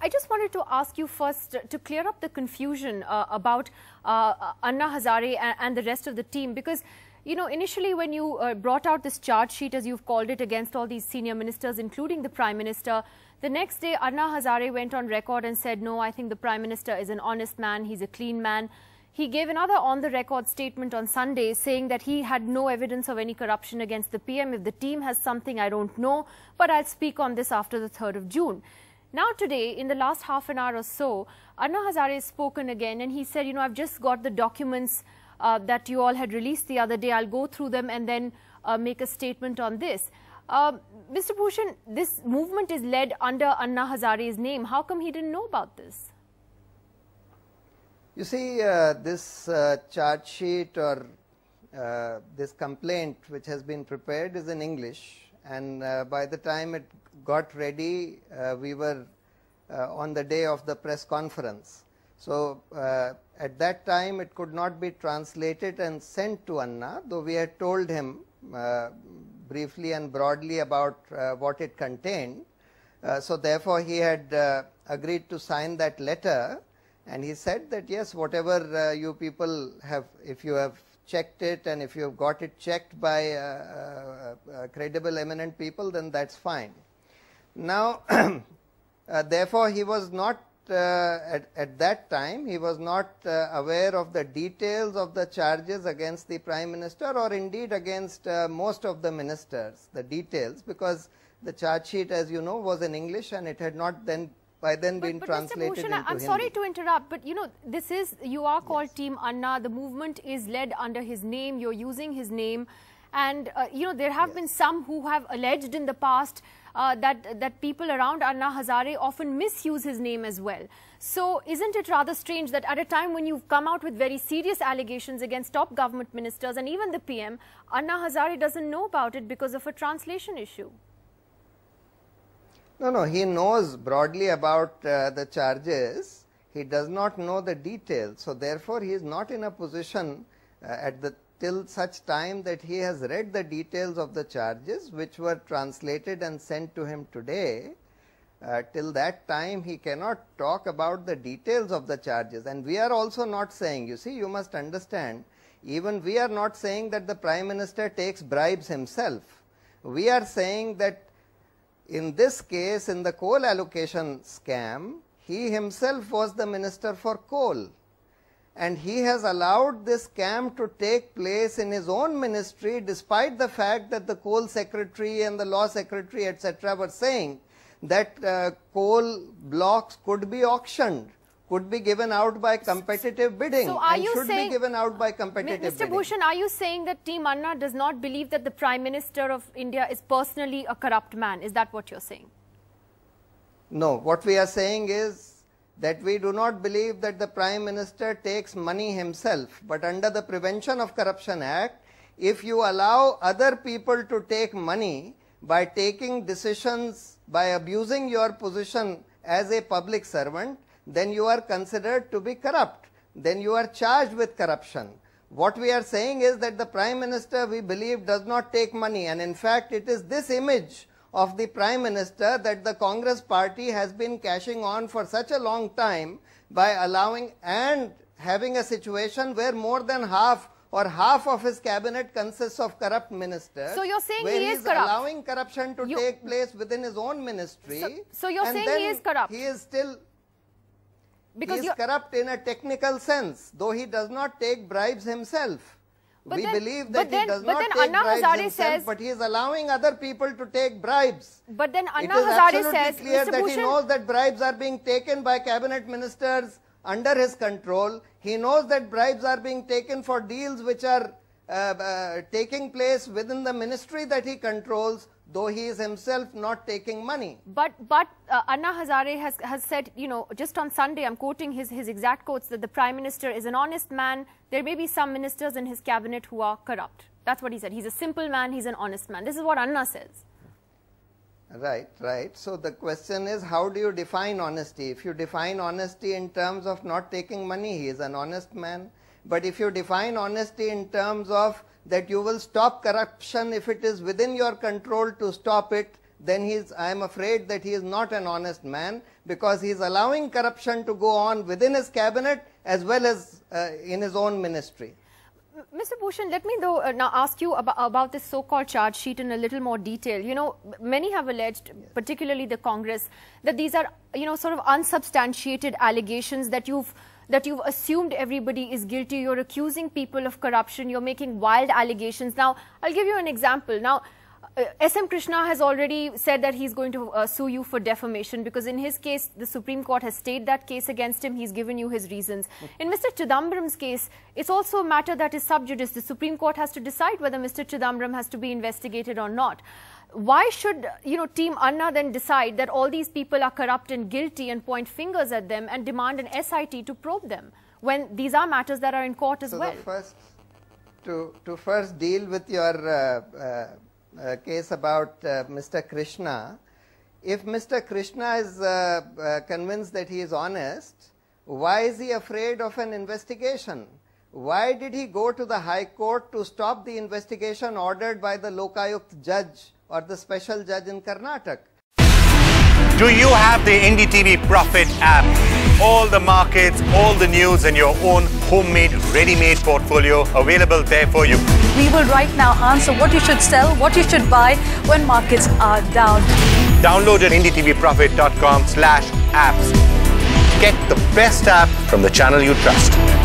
I just wanted to ask you first to clear up the confusion uh, about uh, Anna Hazare and, and, the rest of the team because. You know, initially when you uh, brought out this charge sheet, as you've called it, against all these senior ministers, including the Prime Minister, the next day Anna Hazare went on record and said, no, I think the Prime Minister is an honest man, he's a clean man. He gave another on-the-record statement on Sunday saying that he had no evidence of any corruption against the PM. If the team has something, I don't know, but I'll speak on this after the 3rd of June. Now today, in the last half an hour or so, Anna Hazare has spoken again and he said, you know, I've just got the documents uh, that you all had released the other day. I'll go through them and then uh, make a statement on this. Uh, Mr. Bhushan, this movement is led under Anna Hazare's name. How come he didn't know about this? You see, uh, this uh, charge sheet or uh, this complaint which has been prepared is in English and uh, by the time it got ready, uh, we were uh, on the day of the press conference. So uh, at that time, it could not be translated and sent to Anna, though we had told him uh, briefly and broadly about uh, what it contained. so therefore, he had agreed to sign that letter, and he said that yes, whatever you people have, if you have checked it and if you've got it checked by uh, uh, uh credible eminent people, then that's fine. Now, uh, therefore, he was not uh, at, at, that time, he was not aware of the details of the charges against the prime minister or indeed against most of the ministers, the details, because the charge sheet, as you know, was in English and it had not then by then but, being but translated Mr. Bhushana, I'm Hindi. sorry to interrupt, but you know, this is, you are called yes. Team Anna. The movement is led under his name. You're using his name. And, uh, you know, there have yes. been some who have alleged in the past uh, that, that people around Anna Hazare often misuse his name as well. So isn't it rather strange that at a time when you've come out with very serious allegations against top government ministers and even the PM, Anna Hazare doesn't know about it because of a translation issue? No, no, he knows broadly about uh, the charges. He does not know the details. So, therefore, he is not in a position uh, at the till such time that he has read the details of the charges which were translated and sent to him today. Uh, till that time, he cannot talk about the details of the charges. And we are also not saying, you see, you must understand, even we are not saying that the Prime Minister takes bribes himself. We are saying that in this case, in the coal allocation scam, he himself was the minister for coal and he has allowed this scam to take place in his own ministry despite the fact that the coal secretary and the law secretary etc were saying that uh, coal blocks could be auctioned could be given out by competitive bidding so are you should saying, be given out by competitive Mr. bidding. Mr. Bhushan, are you saying that Team Anna does not believe that the Prime Minister of India is personally a corrupt man? Is that what you're saying? No, what we are saying is that we do not believe that the Prime Minister takes money himself, but under the Prevention of Corruption Act, if you allow other people to take money by taking decisions, by abusing your position as a public servant, then you are considered to be corrupt. Then you are charged with corruption. What we are saying is that the Prime Minister, we believe, does not take money. And in fact, it is this image of the Prime Minister that the Congress party has been cashing on for such a long time by allowing and having a situation where more than half or half of his cabinet consists of corrupt ministers. So you're saying he is corrupt. allowing corruption to you, take place within his own ministry. So, so you're saying he is corrupt. He is still because he is corrupt in a technical sense, though he does not take bribes himself. But we then, believe that he does not take Anna bribes Hazare himself, says, but he is allowing other people to take bribes. But then Anna it is absolutely clear that he knows that bribes are being taken by cabinet ministers under his control. He knows that bribes are being taken for deals which are uh, uh, taking place within the ministry that he controls though he is himself not taking money. But but uh, Anna Hazare has, has said, you know, just on Sunday, I'm quoting his, his exact quotes, that the Prime Minister is an honest man. There may be some ministers in his cabinet who are corrupt. That's what he said. He's a simple man. He's an honest man. This is what Anna says. Right, right. So the question is, how do you define honesty? If you define honesty in terms of not taking money, he is an honest man. But if you define honesty in terms of that you will stop corruption if it is within your control to stop it, then he is, I am afraid that he is not an honest man because he is allowing corruption to go on within his cabinet as well as uh, in his own ministry. Mr. Bhushan, let me though uh, now ask you about, about this so-called charge sheet in a little more detail. You know, many have alleged, particularly the Congress, that these are, you know, sort of unsubstantiated allegations that you've that you've assumed everybody is guilty, you're accusing people of corruption, you're making wild allegations. Now, I'll give you an example. Now, uh, SM Krishna has already said that he's going to uh, sue you for defamation because in his case, the Supreme Court has stayed that case against him. He's given you his reasons. Mm. In Mr. Chidambaram's case, it's also a matter that is sub judice. The Supreme Court has to decide whether Mr. Chidambaram has to be investigated or not why should you know team anna then decide that all these people are corrupt and guilty and point fingers at them and demand an sit to probe them when these are matters that are in court as so well first to to first deal with your uh, uh, uh case about uh, mr krishna if mr krishna is uh, uh, convinced that he is honest why is he afraid of an investigation why did he go to the high court to stop the investigation ordered by the lokayukt judge or the special judge in Karnataka. Do you have the NDTV Profit app? All the markets, all the news and your own homemade, ready-made portfolio available there for you. We will right now answer what you should sell, what you should buy when markets are down. Download at ndtvprofit.com slash apps. Get the best app from the channel you trust.